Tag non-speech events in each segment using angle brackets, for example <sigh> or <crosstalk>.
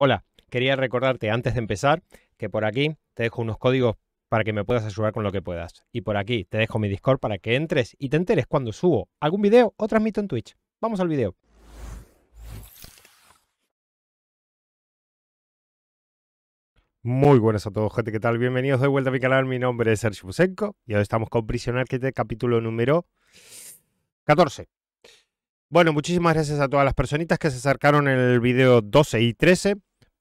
Hola, quería recordarte antes de empezar que por aquí te dejo unos códigos para que me puedas ayudar con lo que puedas. Y por aquí te dejo mi Discord para que entres y te enteres cuando subo algún video o transmito en Twitch. Vamos al video. Muy buenas a todos, gente. ¿Qué tal? Bienvenidos de vuelta a mi canal. Mi nombre es Sergio Busenko y hoy estamos con Prisioner capítulo número 14. Bueno, muchísimas gracias a todas las personitas que se acercaron en el video 12 y 13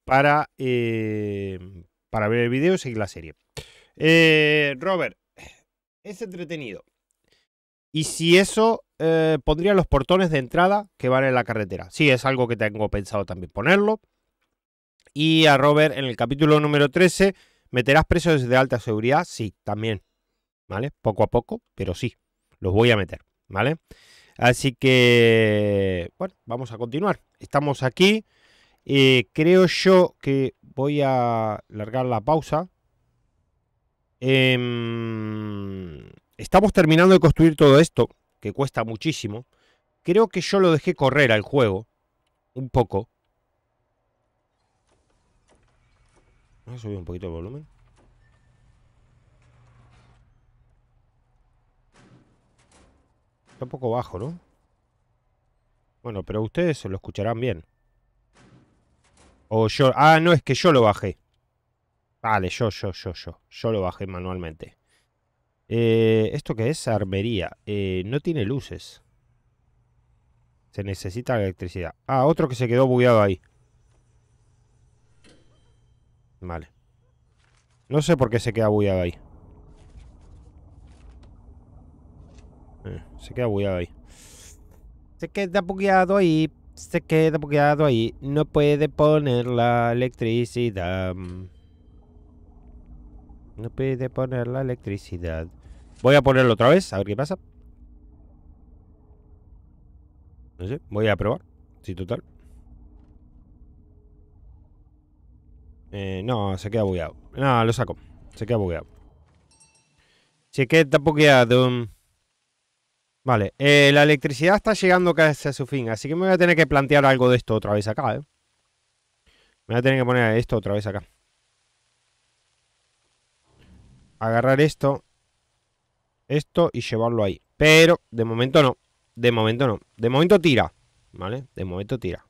para, eh, para ver el video y seguir la serie. Eh, Robert, es entretenido. Y si eso eh, pondría los portones de entrada que van en la carretera. Sí, es algo que tengo pensado también ponerlo. Y a Robert, en el capítulo número 13, ¿meterás presos de alta seguridad? Sí, también. ¿Vale? Poco a poco, pero sí, los voy a meter. ¿Vale? Así que, bueno, vamos a continuar. Estamos aquí. Eh, creo yo que voy a largar la pausa. Em, estamos terminando de construir todo esto, que cuesta muchísimo. Creo que yo lo dejé correr al juego. Un poco. Voy a subir un poquito el volumen. Está un poco bajo, ¿no? Bueno, pero ustedes lo escucharán bien. O yo. Ah, no, es que yo lo bajé. Vale, yo, yo, yo, yo. Yo lo bajé manualmente. Eh, ¿Esto qué es? Armería. Eh, no tiene luces. Se necesita electricidad. Ah, otro que se quedó bugueado ahí. Vale. No sé por qué se queda bugueado ahí. Eh, se queda bugueado ahí. Se queda bugueado ahí se queda bugueado ahí. No puede poner la electricidad. No puede poner la electricidad. Voy a ponerlo otra vez, a ver qué pasa. No sé, voy a probar. Sí, total. Eh, no, se queda bugueado. No, lo saco. Se queda bugueado. Se queda bugueado. Vale, eh, la electricidad está llegando casi a su fin, así que me voy a tener que plantear algo de esto otra vez acá, eh. Me voy a tener que poner esto otra vez acá. Agarrar esto, esto y llevarlo ahí. Pero de momento no, de momento no. De momento tira, ¿vale? De momento tira.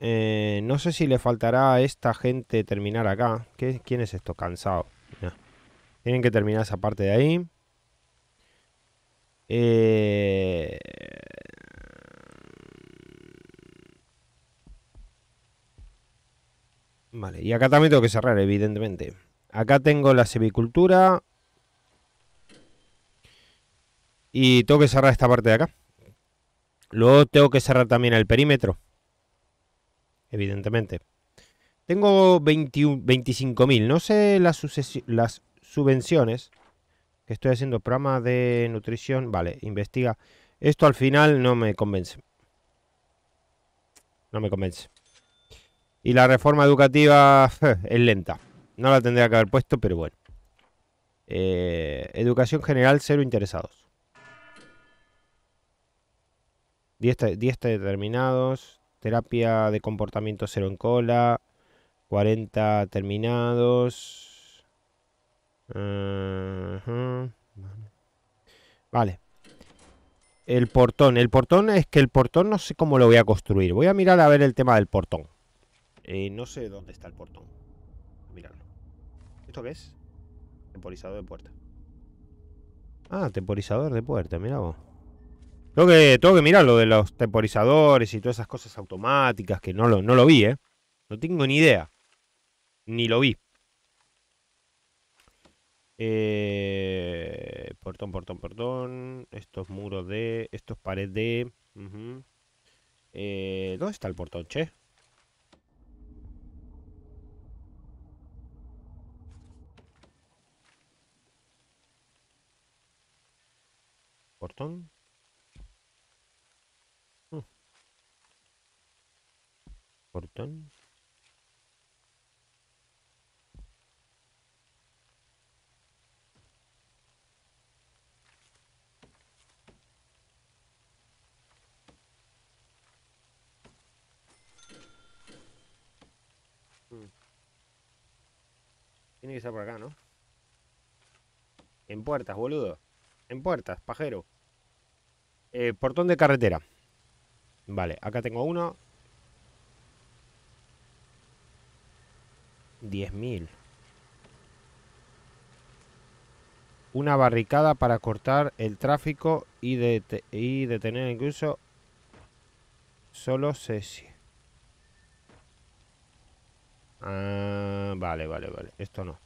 Eh, no sé si le faltará a esta gente terminar acá. ¿Quién es esto? Cansado. Tienen que terminar esa parte de ahí. Eh, vale, y acá también tengo que cerrar, evidentemente. Acá tengo la semicultura Y tengo que cerrar esta parte de acá. Luego tengo que cerrar también el perímetro. Evidentemente. Tengo 25.000. No sé las, las subvenciones que estoy haciendo prama de nutrición. Vale, investiga. Esto al final no me convence. No me convence. Y la reforma educativa <laughs> es lenta. No la tendría que haber puesto, pero bueno. Eh, educación general, cero interesados. 10 determinados. Terapia de comportamiento, cero en cola. 40 terminados. Vale. El portón. El portón es que el portón no sé cómo lo voy a construir. Voy a mirar a ver el tema del portón. Eh, no sé dónde está el portón. Mirarlo. ¿Esto qué es? Temporizador de puerta. Ah, temporizador de puerta, mira vos. Tengo que, tengo que mirar lo de los temporizadores y todas esas cosas automáticas que no lo, no lo vi, ¿eh? No tengo ni idea. Ni lo vi. Eh, portón, portón, portón. Estos muros de. Estos paredes de. Eh, ¿Dónde está el portón, che? Portón. Mm. Portón. Tiene por acá, ¿no? En puertas, boludo. En puertas, pajero. Eh, portón de carretera. Vale, acá tengo uno. 10.000. Una barricada para cortar el tráfico y, y detener incluso solo sesión. Ah, vale, vale, vale. Esto no.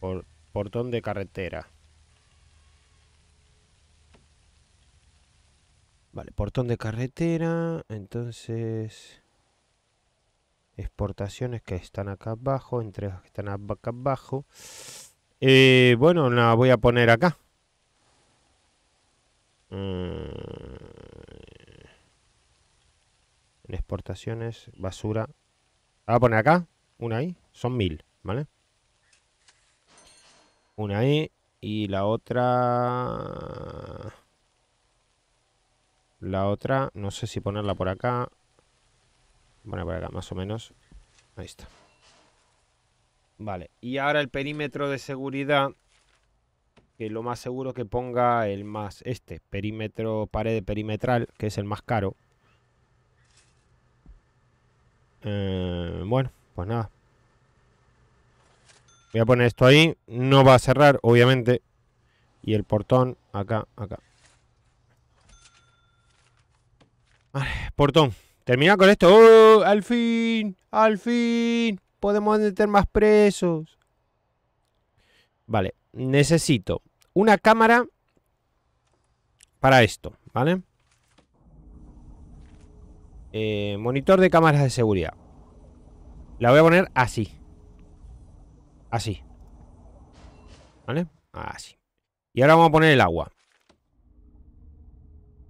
Por, portón de carretera. Vale, portón de carretera. Entonces... Exportaciones que están acá abajo. Entregas que están acá abajo. Eh, bueno, la voy a poner acá. Ah, en exportaciones, basura. ¿La voy a poner acá? Una ahí. Son mil, ¿vale? Una ahí. E y la otra... La otra, no sé si ponerla por acá. Bueno, por acá, más o menos. Ahí está. Vale. Y ahora el perímetro de seguridad que lo más seguro que ponga el más este perímetro pared perimetral que es el más caro eh, bueno pues nada. Voy a poner esto ahí. No va a cerrar, obviamente. Y el portón acá, acá. Vale, portón. Termina con esto. ¡Oh! ¡Al fin! ¡Al fin! Podemos meter más presos. Vale. Necesito una cámara para esto, ¿vale? Eh, monitor de cámaras de seguridad. La voy a poner así. Así. ¿Vale? Así. Y ahora vamos a poner el agua.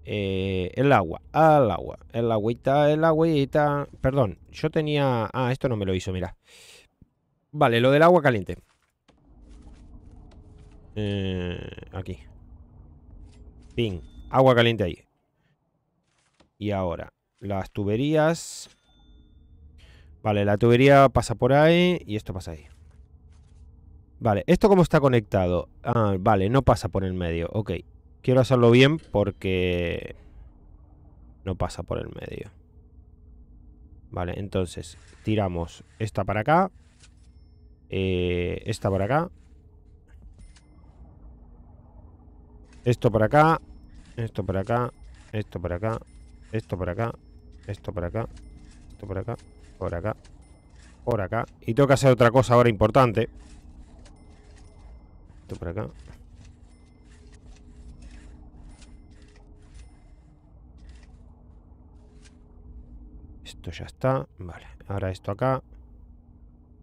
Eh, el agua, al agua, el agüita, el agüita. Perdón, yo tenía. Ah, esto no me lo hizo, mira. Vale, lo del agua caliente. Eh, aquí. Ping. Agua caliente ahí. Y ahora, las tuberías. Vale, la tubería pasa por ahí y esto pasa ahí. Vale, ¿esto cómo está conectado? Ah, vale, no pasa por el medio, ok. Quiero hacerlo bien porque no pasa por el medio. Vale, entonces tiramos esta para acá. Eh, esta para acá. Esto para acá. Esto para acá. Esto para acá. Esto para acá. Esto para acá. Esto para acá. Esto para acá. Por acá. Por acá. Y tengo que hacer otra cosa ahora importante. Esto por acá. Esto ya está. Vale. Ahora esto acá.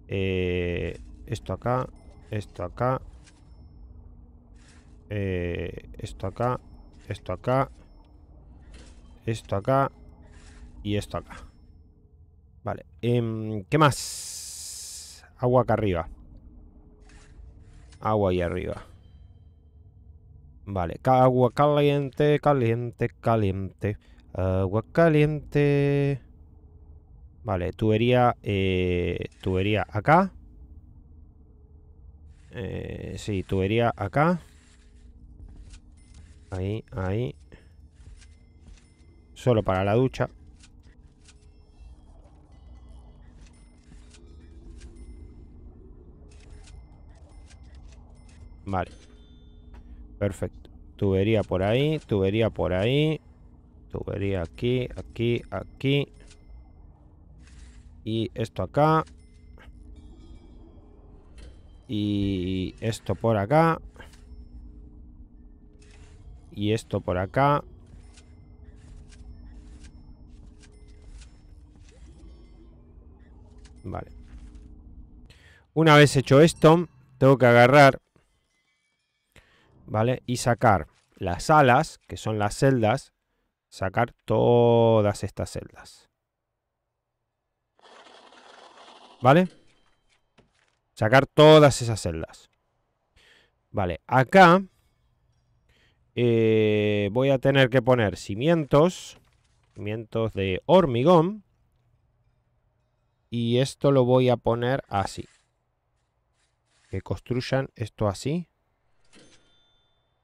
Eh, esto acá. Esto acá. Eh, esto acá. Esto acá. Esto acá. Y esto acá. Vale. Em, ¿Qué más? Agua acá arriba. Agua ahí arriba. Vale. Agua caliente, caliente, caliente. Agua caliente. Vale, tubería. Eh, tubería acá. Eh, sí, tubería acá. Ahí, ahí. Solo para la ducha. Vale. Perfecto. Tubería por ahí, tubería por ahí. Tubería aquí, aquí, aquí. Y esto acá. Y esto por acá. Y esto por acá. Vale. Una vez hecho esto, tengo que agarrar ¿vale? Y sacar las alas, que son las celdas, sacar todas estas celdas. ¿Vale? Sacar todas esas celdas. Vale, acá eh, voy a tener que poner cimientos, cimientos de hormigón. Y esto lo voy a poner así. Que construyan esto así.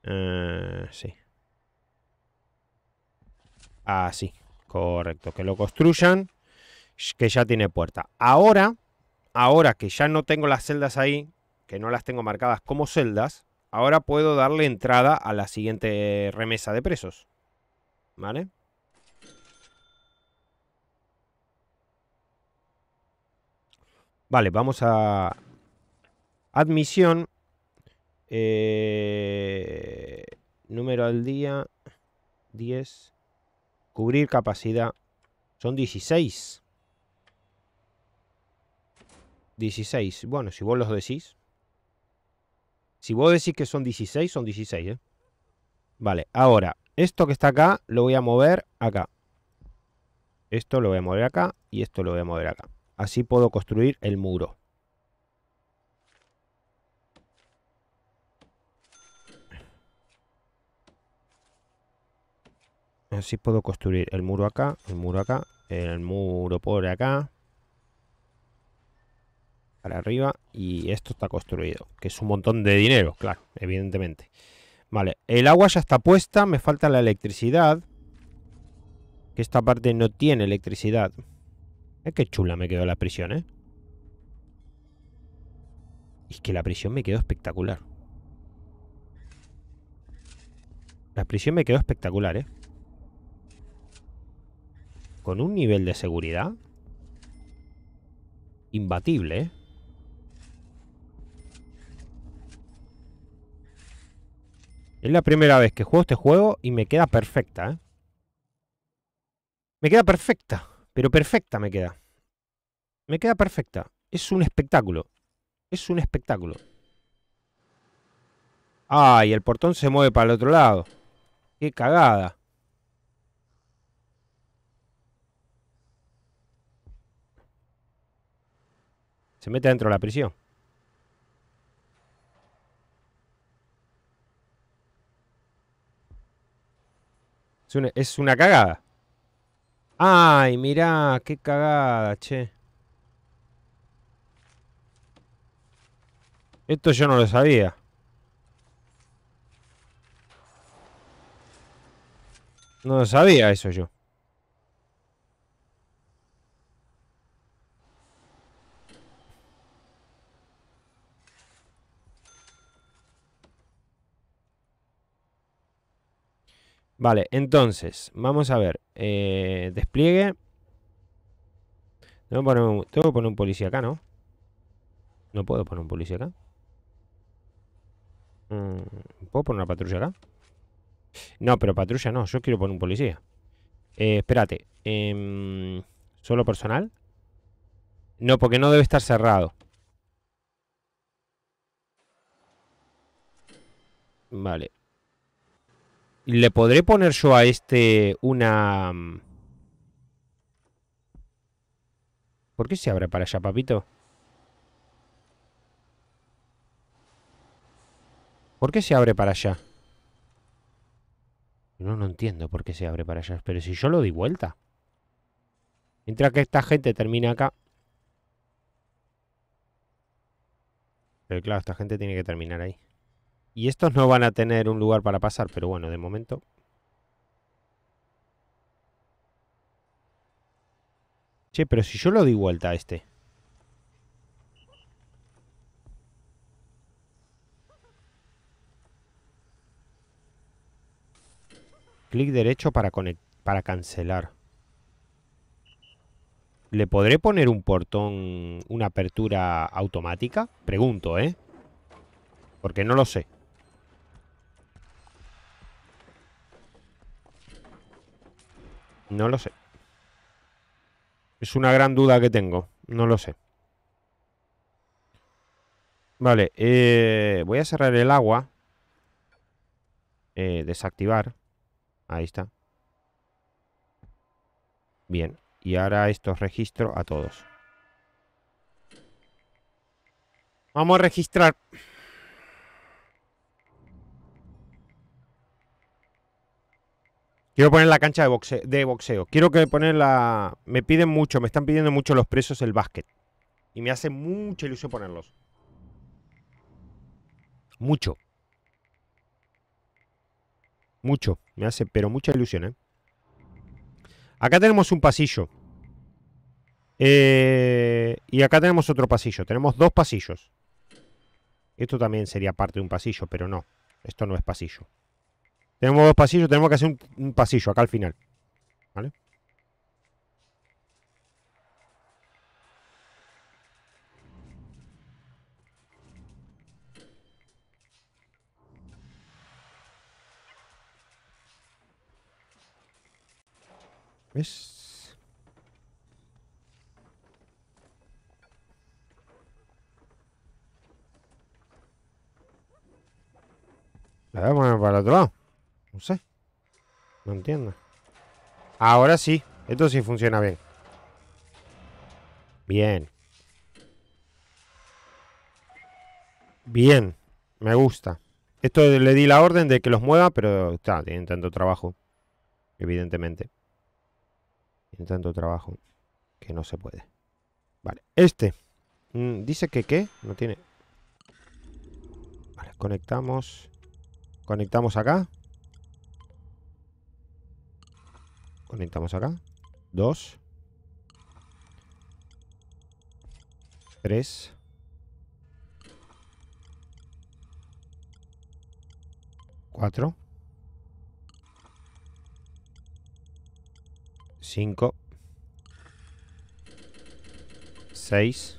Eh, sí. Así, ah, correcto. Que lo construyan, que ya tiene puerta. Ahora, ahora que ya no tengo las celdas ahí, que no las tengo marcadas como celdas, ahora puedo darle entrada a la siguiente remesa de presos. ¿Vale? Vale, vamos a admisión. Eh, número al día, 10. Cubrir capacidad. Son 16. 16. Bueno, si vos los decís. Si vos decís que son 16, son 16, ¿eh? Vale, ahora, esto que está acá lo voy a mover acá. Esto lo voy a mover acá y esto lo voy a mover acá. Así puedo construir el muro. Así puedo construir el muro acá, el muro acá, el muro por acá. Para arriba. Y esto está construido. Que es un montón de dinero, claro, evidentemente. Vale, el agua ya está puesta. Me falta la electricidad. Que esta parte no tiene electricidad. Es que chula me quedó la prisión, ¿eh? Es que la prisión me quedó espectacular. La prisión me quedó espectacular, ¿eh? con un nivel de seguridad imbatible. ¿eh? Es la primera vez que juego este juego y me queda perfecta. ¿eh? Me queda perfecta, pero perfecta me queda. Me queda perfecta. Es un espectáculo. Es un espectáculo. ay el portón se mueve para el otro lado. Qué cagada. Se mete dentro de la prisión. Es una, es una cagada. Ay, mirá, qué cagada, che. Esto yo no lo sabía. No lo sabía eso yo. Vale, entonces, vamos a ver. Eh, despliegue. Tengo que, poner un, policía acá, ¿no? No puedo poner un policía acá. Mm, ¿Puedo poner una patrulla acá? No, pero patrulla no. Yo quiero poner un policía. Eh, espérate. Em, ¿Solo personal? No, porque no debe estar cerrado. Vale. ¿Le podré poner yo a este una... Mm, ¿Por qué se abre para allá, papito? ¿Por qué se abre para allá? No, no entiendo por qué se abre para allá. Pero si yo lo di vuelta. Mientras que esta gente termina acá. Pero claro, esta gente tiene que terminar ahí. Y estos no van a tener un lugar para pasar, pero bueno, de momento. Che, pero si yo lo di vuelta a este. Clic derecho para, para cancelar. ¿Le podré poner un portón, una apertura automática? Pregunto, ¿eh? Porque no lo sé. No lo sé. Es una gran duda que tengo. No lo sé. Vale, eh, voy a cerrar el agua. Eh, desactivar. Ahí está. Bien. Y ahora estos registro a todos. Vamos a registrar. Quiero poner la cancha de boxeo, Quiero que poner la. Me piden mucho, me están pidiendo mucho los presos el básquet. Y me hace mucha ilusión ponerlos. Mucho. Mucho. Me hace, pero mucha ilusión, ¿eh? Acá tenemos un pasillo. Eh, y acá tenemos otro pasillo. Tenemos dos pasillos. Esto también sería parte de un pasillo, pero no. Esto no es pasillo. Tenemos dos pasillos, tenemos que hacer un, pasillo acá al final. ¿Vale? ¿Ves? La vamos para el otro lado. No sé. No entiendo. Ahora sí. Esto sí funciona bien. Bien. Bien. Me gusta. Esto le di la orden de que los mueva, pero está, tiene tanto trabajo. Evidentemente. Tiene tanto trabajo que no se puede. Vale, este. Mm, dice que qué. No tiene. Vale, conectamos. Conectamos acá. Conectamos acá. Dos. Tres. Cuatro. Cinco. Seis.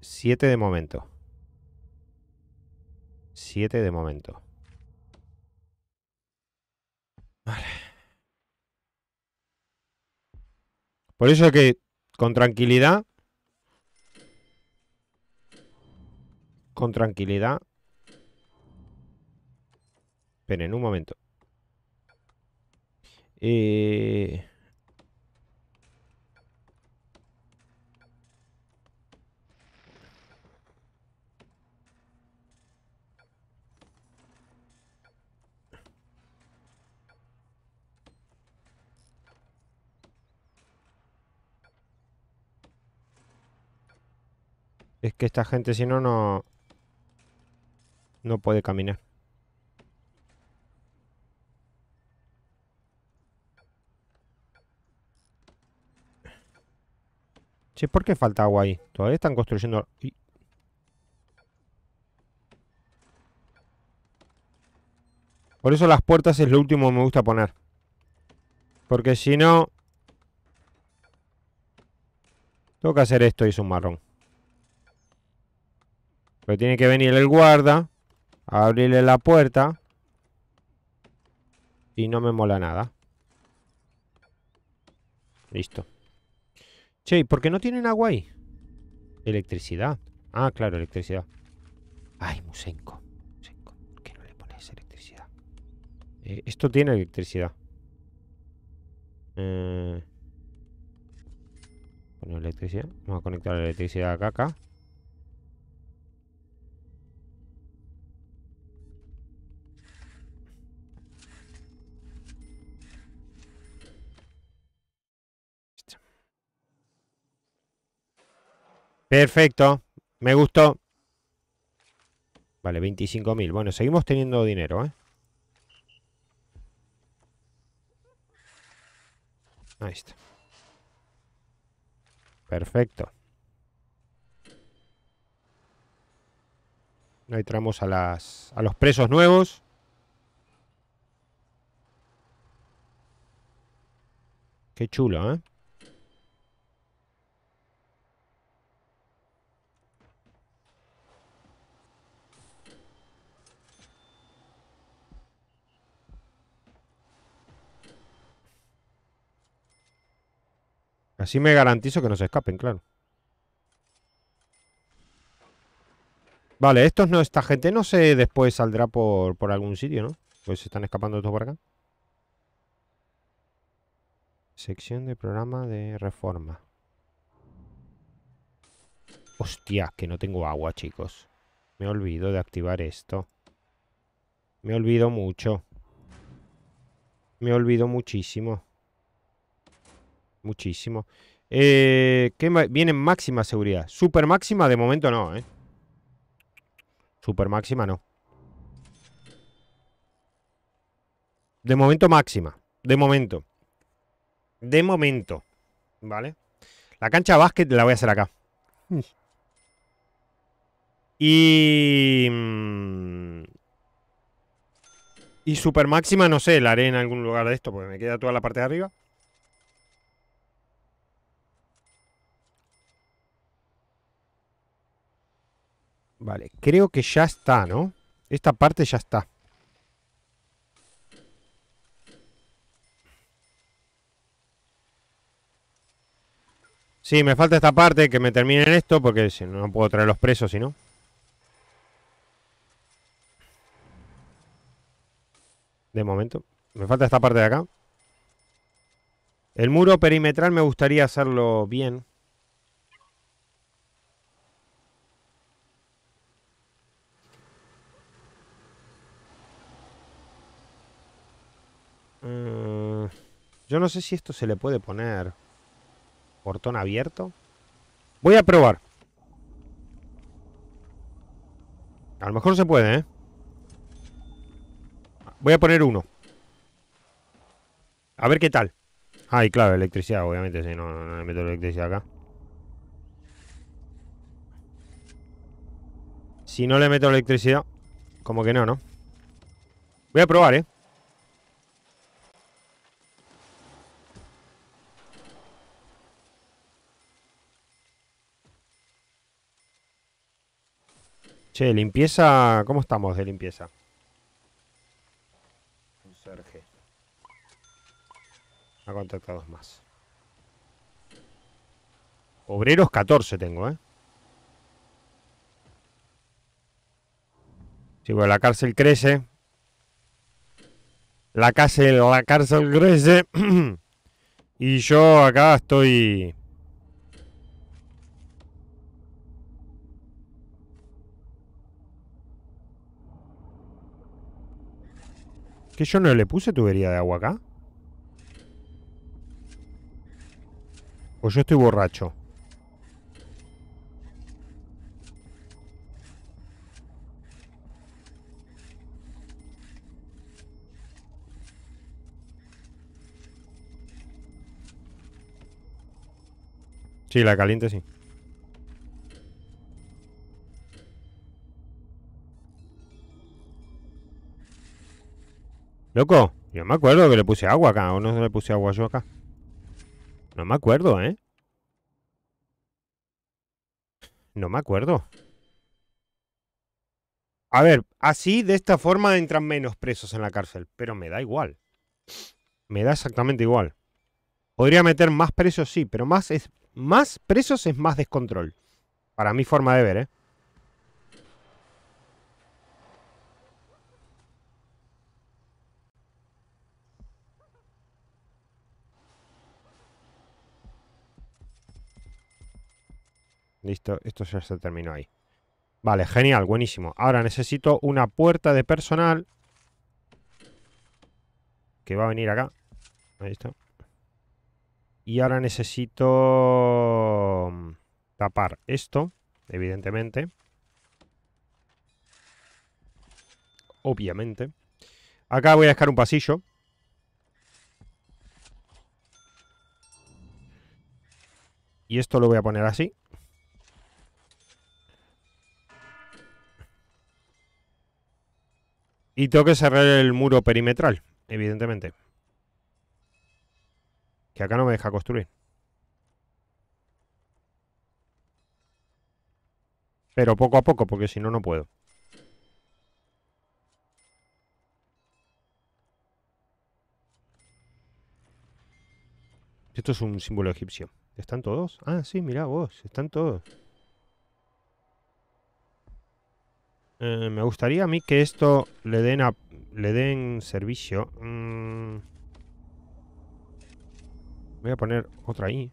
Siete de momento. Siete de momento. Por eso que con tranquilidad. Con tranquilidad. Esperen un momento. Eh... Es que esta gente si no, no... No puede caminar. Che, ¿por qué falta agua ahí? Todavía están construyendo... Por eso las puertas es lo último que me gusta poner. Porque si no... Tengo que hacer esto y es un marrón. Pero tiene que venir el guarda, a abrirle la puerta. Y no me mola nada. Listo. Che, por qué no tienen agua ahí? Electricidad. Ah, claro, electricidad. Ay, Musenko. ¿por qué no le pones electricidad? Eh, esto tiene electricidad. Eh... electricidad. Vamos a conectar la electricidad acá, acá. Perfecto. Me gustó. Vale, 25.000. Bueno, seguimos teniendo dinero, ¿eh? Ahí está. Perfecto. Ahí entramos a, las, a los presos nuevos. Qué chulo, ¿eh? Así me garantizo que no se escapen, claro. Vale, estos no, esta gente no sé, después saldrá por, por algún sitio, ¿no? Pues se están escapando todos por acá. Sección de programa de reforma. Hostia, que no tengo agua, chicos. Me olvido de activar esto. Me olvido mucho. Me olvido muchísimo muchísimo. Eh, ¿Qué viene máxima seguridad? Super máxima de momento no, ¿eh? Super máxima no. De momento máxima. De momento. De momento. ¿Vale? La cancha de básquet la voy a hacer acá. <laughs> Y... Mm, y super máxima, no sé, la haré en algún lugar de esto, porque me queda toda la parte de arriba. Vale, creo que ya está, ¿no? Esta parte ya está. Sí, me falta esta parte, que me en esto, porque si no, no puedo traer los presos, si no. De momento. Me falta esta parte de acá. El muro perimetral me gustaría hacerlo bien. Yo no sé si esto se le puede poner portón abierto. Voy a probar. A lo mejor se puede, ¿eh? Voy a poner uno. A ver qué tal. Ah, claro, electricidad, obviamente, si no, no le meto electricidad acá. Si no le meto electricidad, como que no, ¿no? Voy a probar, ¿eh? Che, limpieza, ¿cómo estamos de limpieza? Sergio. Ha contactado más. Obreros 14 tengo, ¿eh? Sí, bueno, la cárcel crece. La cárcel, la cárcel crece. <clears throat> y yo acá estoy ¿Que yo no le puse tubería de agua acá? ¿O yo estoy borracho? Sí, la caliente sí. Loco, yo me acuerdo que le puse agua acá, o no le puse agua yo acá. No me acuerdo, ¿eh? No me acuerdo. A ver, así, de esta forma entran menos presos en la cárcel, pero me da igual. Me da exactamente igual. Podría meter más presos, sí, pero más, es, más presos es más descontrol. Para mi forma de ver, ¿eh? Listo, esto ya se terminó ahí. Vale, genial, buenísimo. Ahora necesito una puerta de personal. Que va a venir acá. Ahí está. Y ahora necesito mm, tapar esto, evidentemente. Obviamente. Acá voy a dejar un pasillo. Y esto lo voy a poner así. Y tengo que cerrar el muro perimetral, evidentemente. Que acá no me deja construir. Pero poco a poco, porque si no, no puedo. Esto es un símbolo egipcio. ¿Están todos? Ah, sí, mirá vos, están todos. Eh, me gustaría a mí que esto le den le den servicio. Mm. Voy a poner otra ahí.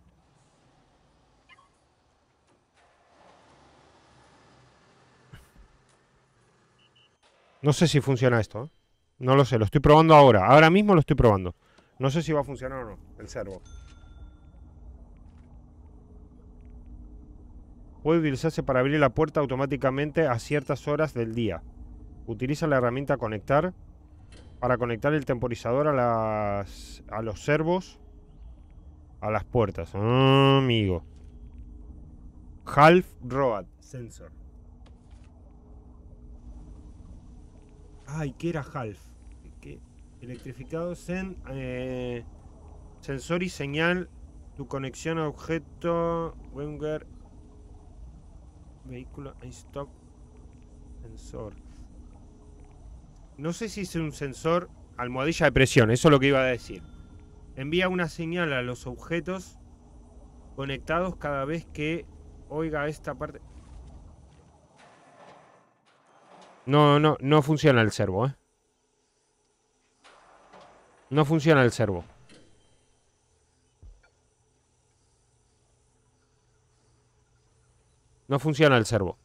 No sé si funciona esto. ¿eh? No lo sé, lo estoy probando ahora. Ahora mismo lo estoy probando. No sé si va a funcionar o no, el servo. puede utilizarse para abrir la puerta automáticamente a ciertas horas del día. Utiliza la herramienta conectar para conectar el temporizador a, las, a los servos a las puertas. Ah, amigo. Half Road Sensor. Ay, ¿qué era Half? ¿Qué? Electrificado eh, sensor y señal. Tu conexión a objeto. Wenger Vehículo stop sensor. No sé si es un sensor almohadilla de presión, eso es lo que iba a decir. Envía una señal a los objetos conectados cada vez que oiga esta parte. No, no, no funciona el servo, ¿eh? No funciona el servo. No funciona el servo.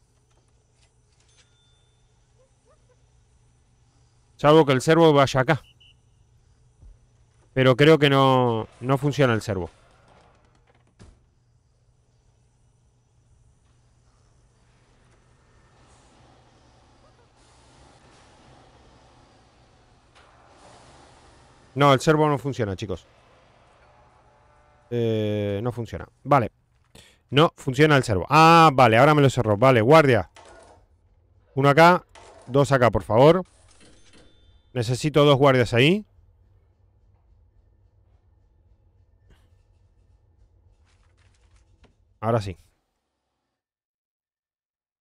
Salvo que el servo vaya acá. Pero creo que no, no funciona el servo. No, el servo no funciona, chicos. Eh, no funciona. Vale. No funciona el servo. Ah, vale, ahora me lo cerró. Vale, guardia. Uno acá, dos acá, por favor. Necesito dos guardias ahí. Ahora sí.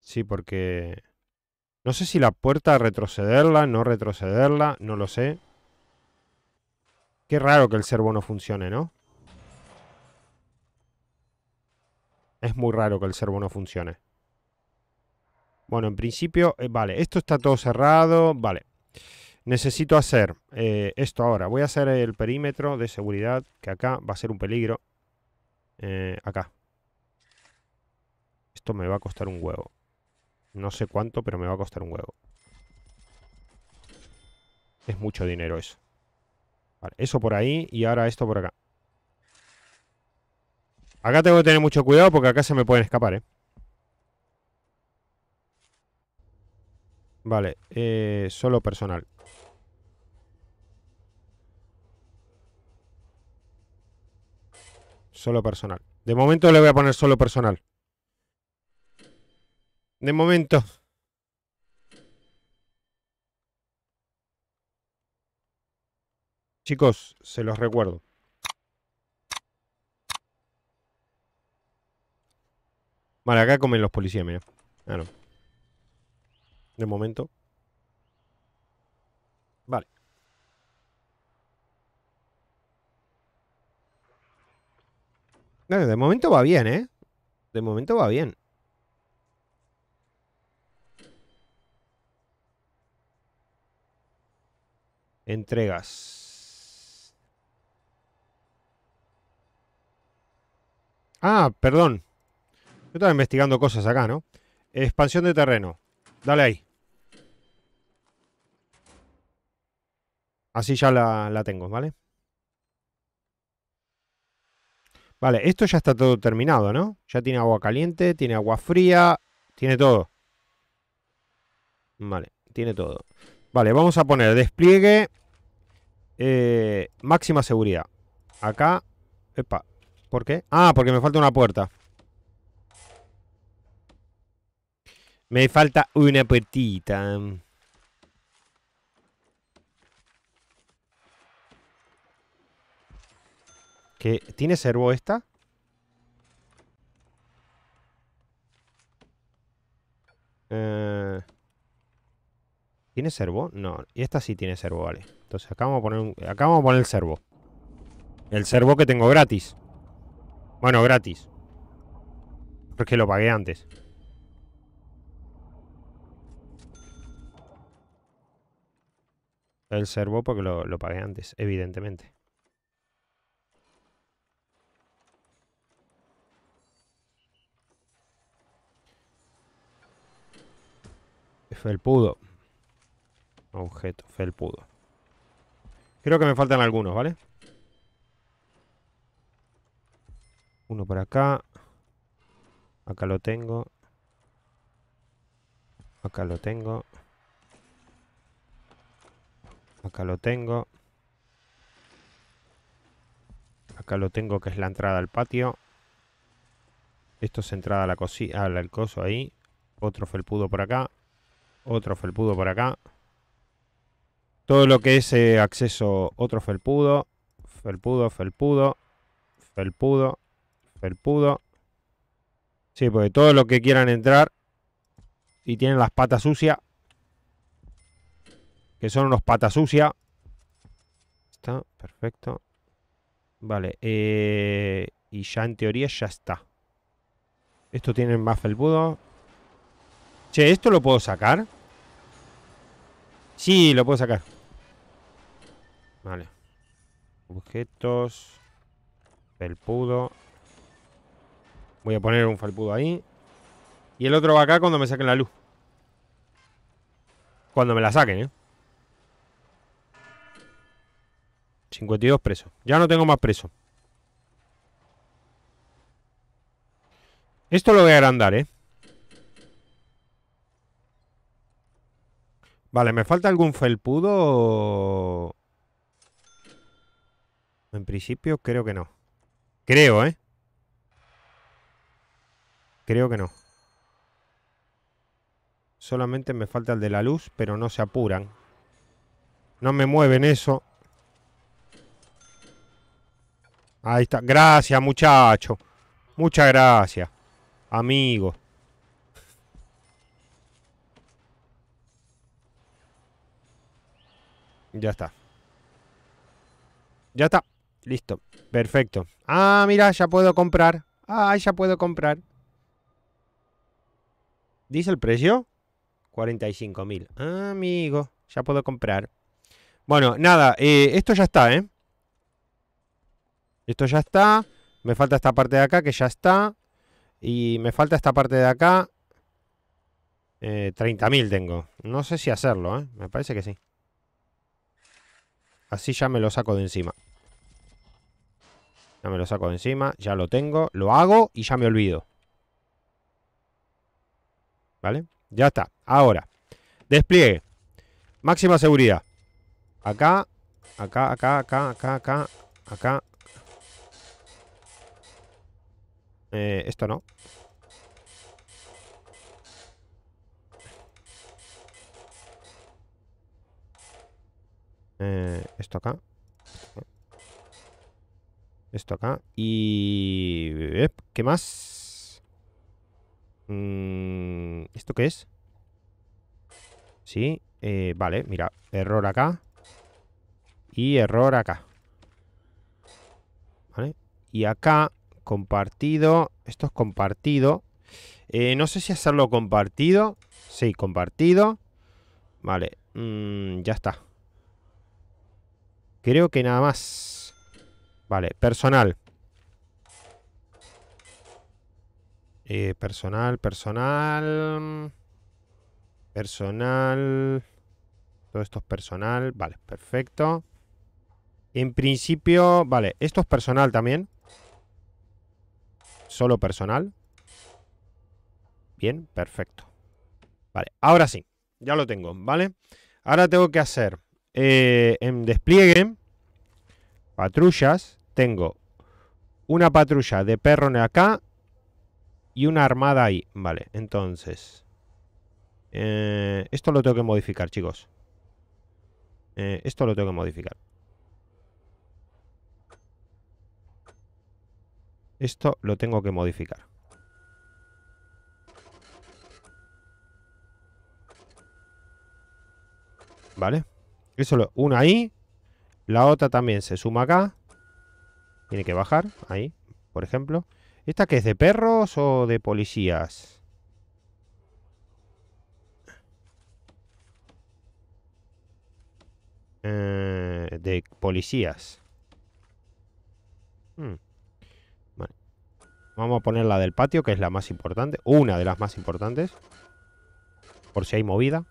Sí, porque... No sé si la puerta retrocederla, no retrocederla, no lo sé. Qué raro que el servo no funcione, ¿no? Es muy raro que el servo no funcione. Bueno, en principio, eh, vale, esto está todo cerrado, vale. Necesito hacer eh, esto ahora. Voy a hacer el perímetro de seguridad, que acá va a ser un peligro. Eh, acá. Esto me va a costar un huevo. No sé cuánto, pero me va a costar un huevo. Es mucho dinero eso. Vale, eso por ahí y ahora esto por acá. Acá tengo que tener mucho cuidado porque acá se me pueden escapar, ¿eh? Vale, eh, solo personal. Solo personal. De momento le voy a poner solo personal. De momento. Chicos, se los recuerdo. Vale, acá comen los policías, mira. Claro. De momento. Vale. de momento va bien, ¿eh? De momento va bien. Entregas. Ah, perdón. Yo estaba investigando cosas acá, ¿no? Expansión de terreno. Dale ahí. Así ya la, tengo, ¿vale? Vale, esto ya está todo terminado, ¿no? Ya tiene agua caliente, tiene agua fría, tiene todo. Vale, tiene todo. Vale, vamos a poner despliegue, eh, máxima seguridad. Acá, ¿por qué? Ah, porque me falta una puerta. Me falta una petita ¿Tiene servo esta? Eh, ¿Tiene servo? No, y esta sí tiene servo, vale. Entonces acá vamos a poner, acá vamos a poner el servo. El servo que tengo gratis. Bueno, gratis. Porque lo pagué antes. El servo porque lo, pagué antes, evidentemente. Felpudo. Objeto, felpudo. Creo que me faltan algunos, ¿vale? Uno por acá. Acá lo tengo. Acá lo tengo. Acá lo tengo. Acá lo tengo que es la entrada al patio. Esto es entrada a la cocina, al coso ahí. Otro felpudo por acá. Otro felpudo por acá. Todo lo que es eh, acceso, otro felpudo. Felpudo, felpudo. Felpudo, felpudo. Sí, porque todo lo que quieran entrar y tienen las patas sucias, que son unos patas sucias. Está, perfecto. Vale, eh, y ya en teoría ya está. Esto tiene más felpudo. Che, ¿esto lo puedo sacar? Sí, lo puedo sacar. Vale. Objetos. Felpudo. Voy a poner un felpudo ahí. Y el otro va acá cuando me saquen la luz. Cuando me la saquen, ¿eh? 52 presos. Ya no tengo más presos. Esto lo voy a agrandar, ¿eh? Vale, me falta algún felpudo. En principio creo que no. Creo, ¿eh? Creo que no. Solamente me falta el de la luz, pero no se apuran. No me mueven eso. Ahí está. Gracias, muchacho. Muchas gracias, amigo. Ya está. Ya está. Listo. Perfecto. Ah, mira, ya puedo comprar. Ah, ya puedo comprar. ¿Dice el precio? 45.000. Ah, amigo, ya puedo comprar. Bueno, nada, eh, esto ya está, ¿eh? Esto ya está. Me falta esta parte de acá que ya está. Y me falta esta parte de acá. 30.000 eh, tengo. No sé si hacerlo, eh, Me parece que sí. Así ya me lo saco de encima. Ya me lo saco de encima. Ya lo tengo. Lo hago y ya me olvido. ¿Vale? Ya está. Ahora. Despliegue. Máxima seguridad. Acá. Acá, acá, acá, acá, acá. Acá. Eh, esto no. Eh, esto acá. Esto acá. Y... ¿Qué más? Mm, ¿Esto qué es? Sí. Eh, vale, mira. Error acá. Y error acá. ¿Vale? Y acá compartido. Esto es compartido. Eh, no sé si hacerlo compartido. Sí, compartido. Vale, mm, ya está. Creo que nada más. Vale, personal. Eh, personal, personal. Personal. Todo esto es personal. Vale, perfecto. En principio, vale, esto es personal también solo personal. Bien, perfecto. Vale, ahora sí, ya lo tengo, ¿vale? Ahora tengo que hacer eh, en despliegue patrullas. Tengo una patrulla de perro acá y una armada ahí. Vale, entonces... Eh, esto lo tengo que modificar, chicos. Eh, esto lo tengo que modificar. Esto lo tengo que modificar. Vale. Eso lo, una ahí. La otra también se suma acá. Tiene que bajar. Ahí, por ejemplo. ¿Esta que es de perros o de policías? Eh, de policías. Hmm. Vamos a poner la del patio, que es la más importante. Una de las más importantes. Por si hay movida.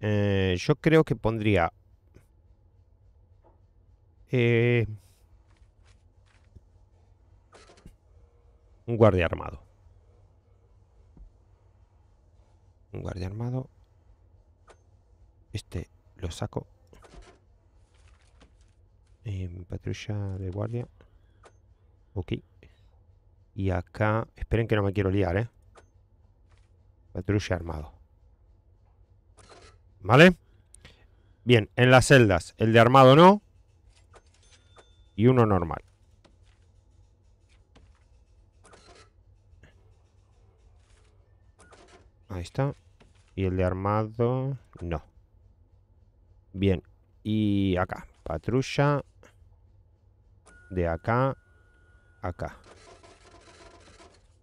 Eh, yo creo que pondría... Eh, un guardia armado. Un guardia armado. Este lo saco. Eh, patrulla de guardia. Ok. Y acá... Esperen que no me quiero liar, ¿eh? Patrulla armado. ¿Vale? Bien, en las celdas. El de armado no. Y uno normal. Ahí está. Y el de armado, no. Bien. Y acá. Patrulla. De acá. Acá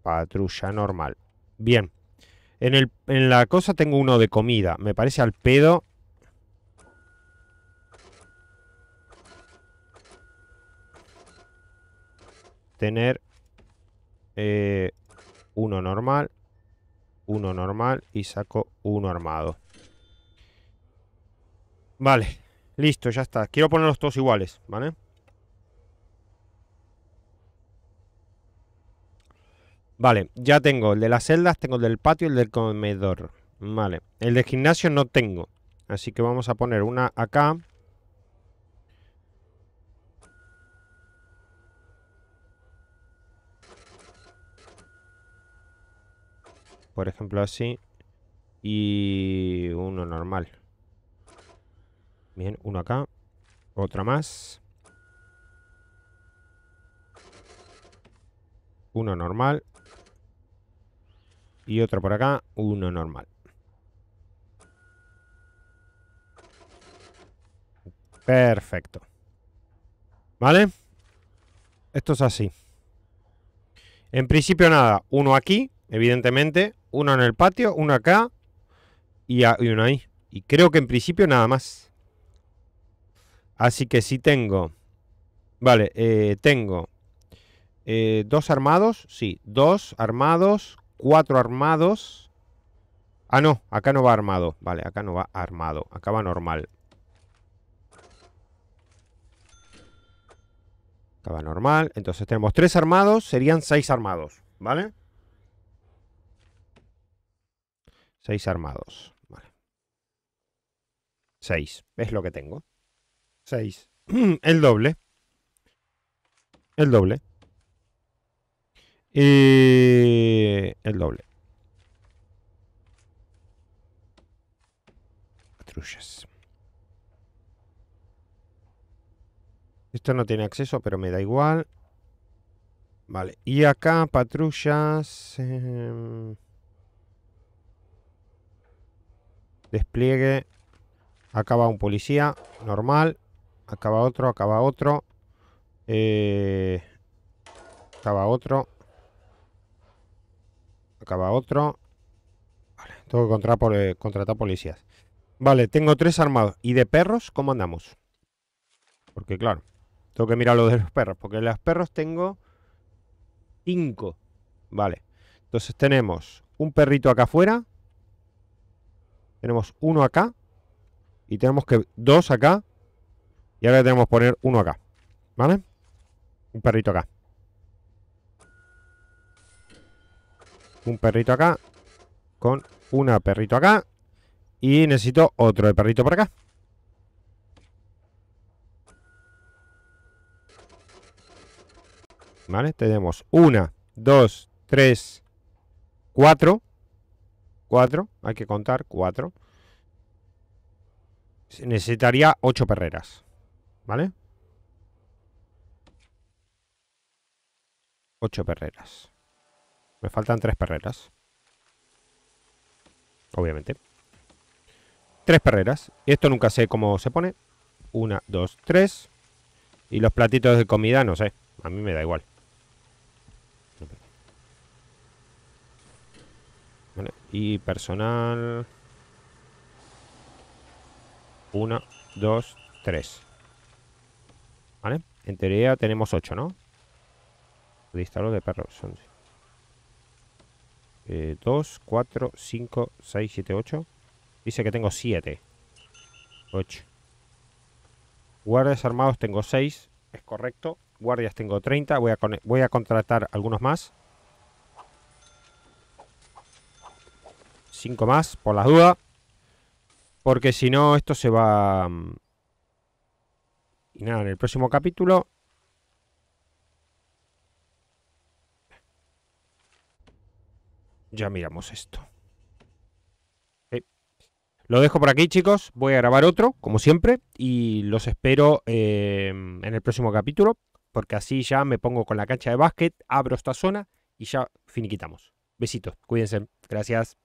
patrulla normal. Bien. En, la cosa tengo uno de comida. Me parece al pedo. Tener eh, uno normal, uno normal y saco uno armado. Vale, listo, ya está. Quiero ponerlos todos iguales, ¿vale? Vale, ya tengo el de las celdas, tengo el del patio y el del comedor. Vale, el de gimnasio no tengo. Así que vamos a poner una acá. Por ejemplo así. Y uno normal. Bien, uno acá. Otra más. Uno normal. Y otro por acá, uno normal. Perfecto. ¿Vale? Esto es así. En principio nada, uno aquí, evidentemente, uno en el patio, uno acá y, uno ahí. Y creo que en principio nada más. Así que si tengo... Vale, eh, tengo eh, ¿Dos armados? Sí, dos armados, cuatro armados. Ah, no, acá no va armado. Vale, acá no va armado, acá va normal. Acá va normal. Entonces tenemos tres armados, serían seis armados, ¿vale? Seis armados, vale. Seis, es lo que tengo. Seis. <clears throat> El doble. El doble. Y eh, el doble. Patrullas. Esto no tiene acceso, pero me da igual. Vale, y acá patrullas. Em, despliegue. acaba un policía, normal. acaba otro, acaba otro. Eh, acá otro. Acaba otro. Vale, tengo que contratar, contratar policías. Vale, tengo tres armados. ¿Y de perros cómo andamos? Porque claro, tengo que mirar lo de los perros. Porque las los perros tengo cinco. Vale. Entonces tenemos un perrito acá afuera. Tenemos uno acá. Y tenemos que dos acá. Y ahora tenemos que poner uno acá. ¿Vale? Un perrito acá. un perrito acá. Con una perrito acá. Y necesito otro de perrito por acá. ¿Vale? Tenemos una, dos, tres, cuatro. Cuatro, hay que contar, cuatro. Necesitaría ocho perreras. ¿Vale? Ocho perreras. Me faltan tres perreras. Obviamente. Tres perreras. Esto nunca sé cómo se pone. Una, dos, tres. Y los platitos de comida, no sé. A mí me da igual. Y personal. Una, dos, tres. ¿Vale? En teoría tenemos ocho, ¿no? Listado de perros. Son 2, 4, 5, 6, 7, 8. Dice que tengo 7. 8. Guardias armados tengo 6. Es correcto. Guardias tengo 30. Voy a, voy a contratar algunos más. 5 más, por las dudas. Porque si no, esto se va... Mm, y nada, en el próximo capítulo ya miramos esto. Lo dejo por aquí, chicos. Voy a grabar otro, como siempre, y los espero eh, en el próximo capítulo, porque así ya me pongo con la cancha de básquet, abro esta zona y ya finiquitamos. Besitos, cuídense. Gracias.